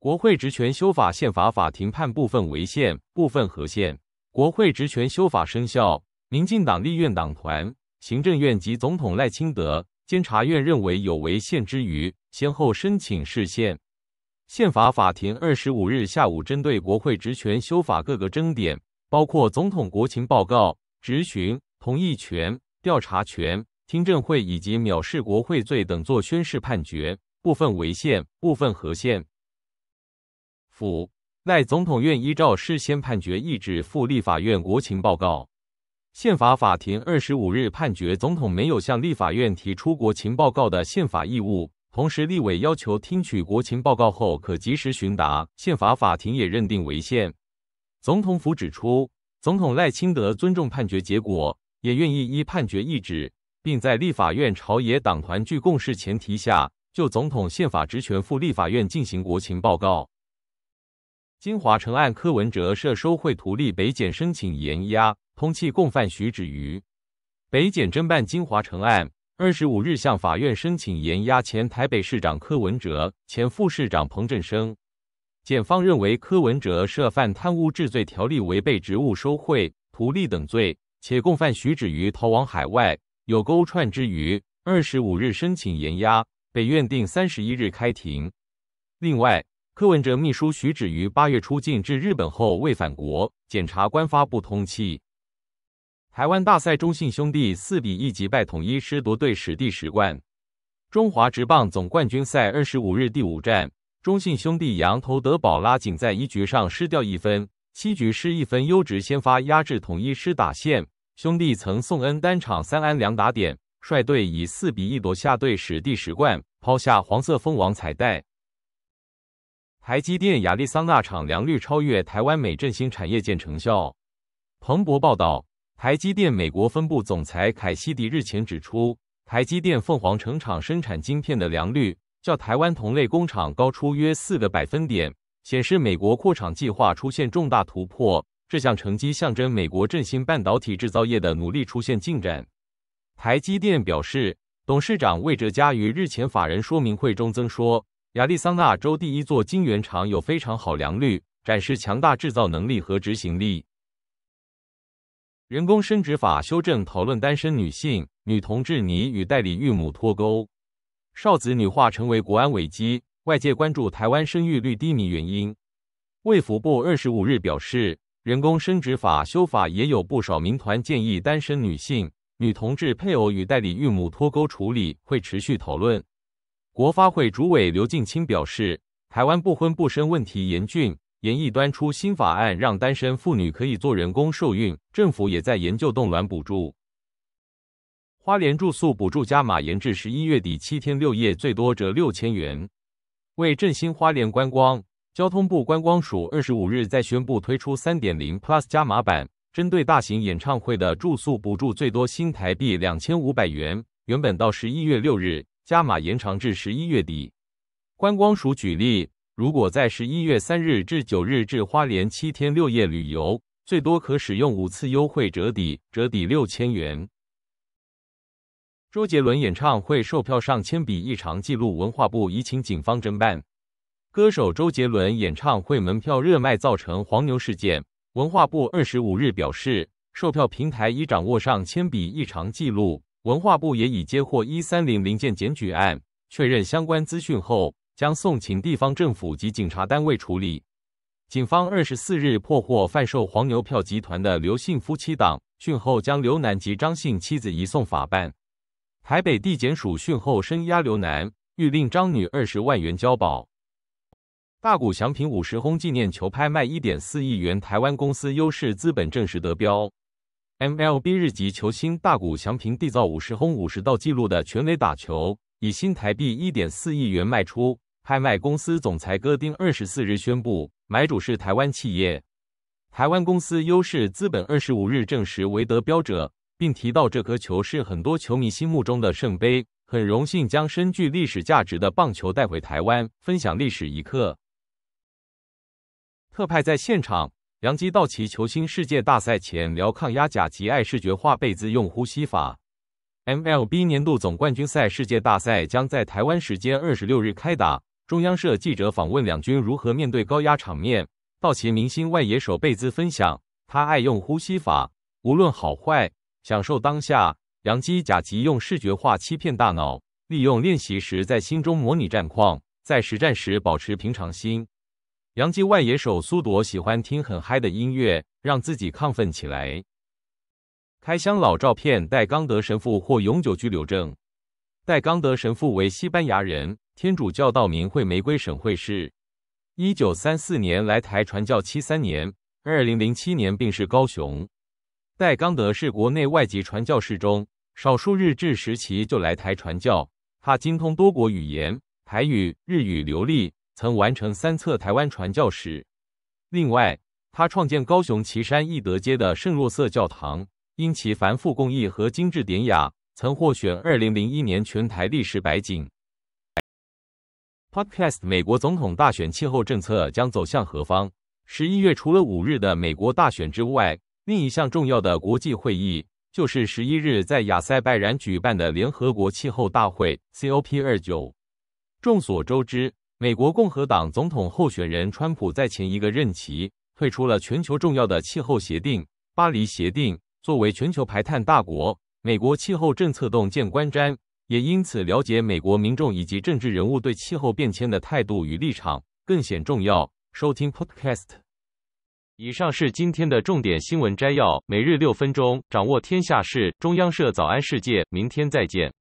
国会职权修法，宪法法庭判部分违宪，部分合宪。国会职权修法生效，民进党立院党团、行政院及总统赖清德、监察院认为有违宪之余，先后申请释宪。宪法法庭二十五日下午针对国会职权修法各个争点，包括总统国情报告、执行、同意权、调查权、听证会以及藐视国会罪等，作宣誓判决，部分违宪，部分合宪。府赖总统院依照事先判决意志赴立法院国情报告，宪法法庭二十五日判决总统没有向立法院提出国情报告的宪法义务。同时，立委要求听取国情报告后可及时询答，宪法法庭也认定为限。总统府指出，总统赖清德尊重判决结果，也愿意依判决意志，并在立法院朝野党团具共识前提下，就总统宪法职权赴立法院进行国情报告。金华城案柯文哲涉收贿图利，北检申请延押。通气共犯徐芷瑜。北检侦办金华城案，二十五日向法院申请延押前台北市长柯文哲、前副市长彭振生。检方认为柯文哲涉犯贪污治罪条例，违背职务收贿图利等罪，且共犯徐芷瑜逃往海外，有勾串之余。二十五日申请延押，北院定三十一日开庭。另外。柯文哲秘书徐芷于八月出境至日本后未返国，检察官发布通气。台湾大赛中信兄弟四比一击败统一狮夺队史第十冠。中华职棒总冠军赛二十五日第五战，中信兄弟杨头德保拉仅在一局上失掉一分，七局失一分，优质先发压制统一狮打线。兄弟曾宋恩单场三安两打点，率队以四比一夺下队史第十冠，抛下黄色蜂王彩带。台积电亚利桑那厂良率超越台湾美，振兴产业见成效。彭博报道，台积电美国分部总裁凯西迪日前指出，台积电凤凰城厂生产晶片的良率较台湾同类工厂高出约四个百分点，显示美国扩厂计划出现重大突破。这项成绩象征美国振兴半导体制造业的努力出现进展。台积电表示，董事长魏哲嘉于日前法人说明会中曾说。亚利桑那州第一座晶圆厂有非常好良率，展示强大制造能力和执行力。人工生殖法修正讨论，单身女性、女同志拟与代理孕母脱钩，少子女化成为国安危机。外界关注台湾生育率低迷原因。卫福部二十五日表示，人工生殖法修法也有不少民团建议，单身女性、女同志配偶与代理孕母脱钩处理会持续讨论。国发会主委刘敬清表示，台湾不婚不生问题严峻，研议端出新法案，让单身妇女可以做人工受孕。政府也在研究冻卵补助。花莲住宿补助加码延至十一月底，七天六夜最多折六千元。为振兴花莲观光，交通部观光署二十五日在宣布推出三点零 Plus 加码版，针对大型演唱会的住宿补助最多新台币两千五百元，原本到十一月六日。加码延长至十一月底。观光署举例，如果在十一月三日至九日至花莲七天六夜旅游，最多可使用五次优惠折抵，折抵六千元。周杰伦演唱会售票上千笔异常记录，文化部已请警方侦办。歌手周杰伦演唱会门票热卖造成黄牛事件，文化部二十五日表示，售票平台已掌握上千笔异常记录。文化部也已接获一三零零件检举案，确认相关资讯后，将送请地方政府及警察单位处理。警方二十四日破获贩售黄牛票集团的刘姓夫妻档，讯后将刘男及张姓妻子移送法办。台北地检署讯后声押刘男，欲令张女二十万元交保。大谷祥平五十轰纪念球拍卖一点四亿元，台湾公司优势资本证实得标。MLB 日籍球星大谷翔平缔造五十轰五十盗纪录的全垒打球，以新台币一点四亿元卖出。拍卖公司总裁戈丁二十四日宣布，买主是台湾企业。台湾公司优势资本二十五日证实维德标者，并提到这颗球是很多球迷心目中的圣杯，很荣幸将深具历史价值的棒球带回台湾，分享历史一刻。特派在现场。扬基道奇球星世界大赛前聊抗压甲级爱视觉化贝兹用呼吸法。MLB 年度总冠军赛世界大赛将在台湾时间二十六日开打。中央社记者访问两军如何面对高压场面，道奇明星外野手贝兹分享，他爱用呼吸法，无论好坏，享受当下。扬基甲级用视觉化欺骗大脑，利用练习时在心中模拟战况，在实战时保持平常心。杨基外野手苏朵喜欢听很嗨的音乐，让自己亢奋起来。开箱老照片，戴刚德神父获永久居留证。戴刚德神父为西班牙人，天主教道明会玫瑰省会士，一九三四年来台传教七三年，二零零七年病逝高雄。戴刚德是国内外籍传教士中少数日治时期就来台传教。他精通多国语言，台语、日语流利。曾完成三册台湾传教史。另外，他创建高雄旗山义德街的圣若瑟教堂，因其繁复工艺和精致典雅，曾获选二零零一年全台历史百景。Podcast 美国总统大选气候政策将走向何方？十一月除了五日的美国大选之外，另一项重要的国际会议就是十一日在亚塞拜然举办的联合国气候大会 （COP 二九）。众所周知。美国共和党总统候选人川普在前一个任期退出了全球重要的气候协定《巴黎协定》。作为全球排碳大国，美国气候政策洞见观瞻，也因此了解美国民众以及政治人物对气候变迁的态度与立场更显重要。收听 Podcast。以上是今天的重点新闻摘要，每日六分钟掌握天下事。中央社早安世界，明天再见。